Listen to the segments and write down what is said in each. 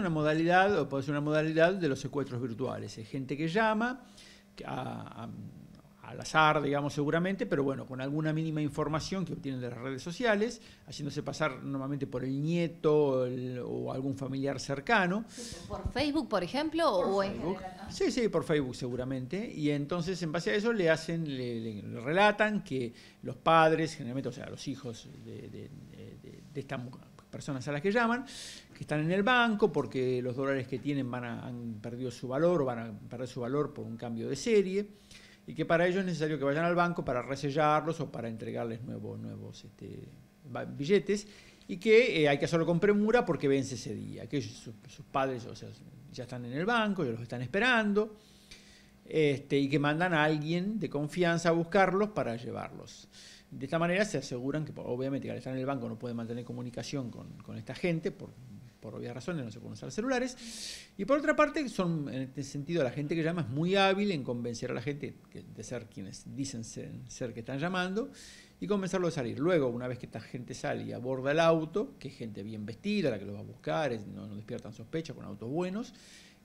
una modalidad, o puede ser una modalidad de los secuestros virtuales. Es gente que llama, al azar, digamos, seguramente, pero bueno, con alguna mínima información que obtienen de las redes sociales, haciéndose pasar normalmente por el nieto o algún familiar cercano. ¿Por Facebook, por ejemplo? o Sí, sí, por Facebook seguramente. Y entonces, en base a eso, le hacen, le, relatan que los padres, generalmente, o sea, los hijos de, de esta mujer personas a las que llaman, que están en el banco porque los dólares que tienen han perdido su valor o van a perder su valor por un cambio de serie y que para ello es necesario que vayan al banco para resellarlos o para entregarles nuevos, nuevos este, billetes y que eh, hay que hacerlo con premura porque vence ese día, que sus, padres ya están en el banco, ya los están esperando. Este, y que mandan a alguien de confianza a buscarlos para llevarlos. De esta manera se aseguran que, obviamente, al estar en el banco no pueden mantener comunicación con, con esta gente, por, por obvias razones, no se pueden usar celulares. Y por otra parte, son, en este sentido, la gente que llama es muy hábil en convencer a la gente de ser quienes dicen ser, que están llamando y convencerlo de salir. Luego, una vez que esta gente sale y aborda el auto, que es gente bien vestida, la que lo va a buscar, no, no despiertan sospecha con autos buenos,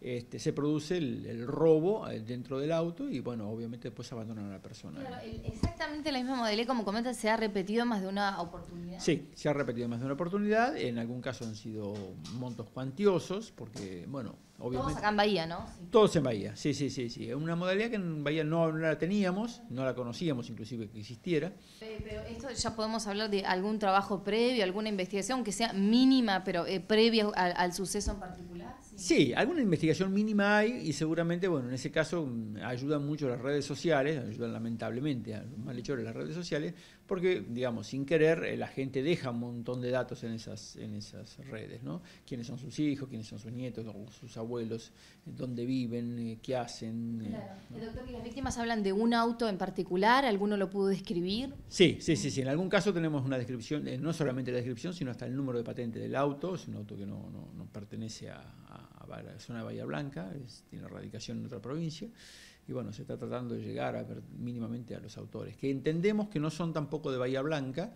este, se produce el, robo eh, dentro del auto y bueno, obviamente después abandonan a la persona. exactamente la misma modalidad, como comentas, se ha repetido más de una oportunidad. Sí, se ha repetido más de una oportunidad, en algún caso han sido montos cuantiosos, porque bueno, obviamente... Todos acá en Bahía, ¿no? Sí. Todos en Bahía, sí, sí, sí, es Una modalidad que en Bahía no, la teníamos, no la conocíamos inclusive que existiera. Eh, pero esto ya podemos hablar de algún trabajo previo, alguna investigación que sea mínima, pero eh, previa al suceso en particular. Sí, alguna investigación mínima hay y seguramente, bueno, en ese caso mm, ayudan mucho las redes sociales, ayudan lamentablemente a los malhechores las redes sociales, porque, digamos, sin querer, eh, la gente deja un montón de datos en esas, en esas redes, ¿no? Quiénes son sus hijos, quiénes son sus nietos, sus abuelos, dónde viven, eh, qué hacen. Eh, claro. doctor, las víctimas hablan de un auto en particular? ¿Alguno lo pudo describir? Sí, sí, sí, sí. En algún caso tenemos una descripción, no solamente la descripción, sino hasta el número de patente del auto. Es un auto que no, pertenece a para la zona de Bahía Blanca, tiene radicación en otra provincia, y bueno, se está tratando de llegar mínimamente a los autores, que entendemos que no son tampoco de Bahía Blanca,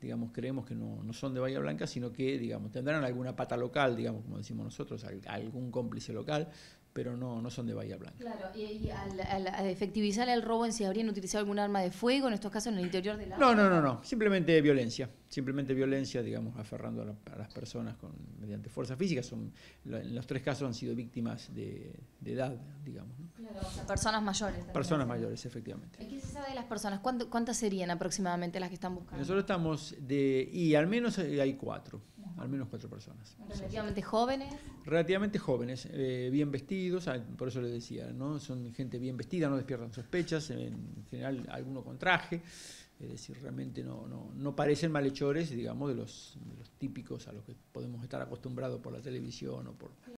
digamos, creemos que no, no son de Bahía Blanca, sino que, digamos, tendrán alguna pata local, digamos, como decimos nosotros, algún cómplice local, pero no, no son de Bahía Blanca. Claro, y, al, efectivizar el robo en si habrían utilizado algún arma de fuego, en estos casos en el interior de la... No, no, no, no, simplemente violencia, simplemente violencia, digamos, aferrando a, las personas con, mediante fuerza física, son, en los tres casos han sido víctimas de, edad, digamos. Claro, o sea, personas mayores. Personas mayores, efectivamente. ¿Y qué se sabe de las personas? ¿Cuántas serían aproximadamente las que están buscando? Nosotros estamos de, y al menos hay cuatro al menos cuatro personas. ¿Relativamente jóvenes? Relativamente jóvenes, eh, bien vestidos, ah, por eso les decía, ¿no? son gente bien vestida, no despiertan sospechas, en general alguno con traje, es decir, realmente no, no, no parecen malhechores, digamos, de los, de los típicos a los que podemos estar acostumbrados por la televisión o por...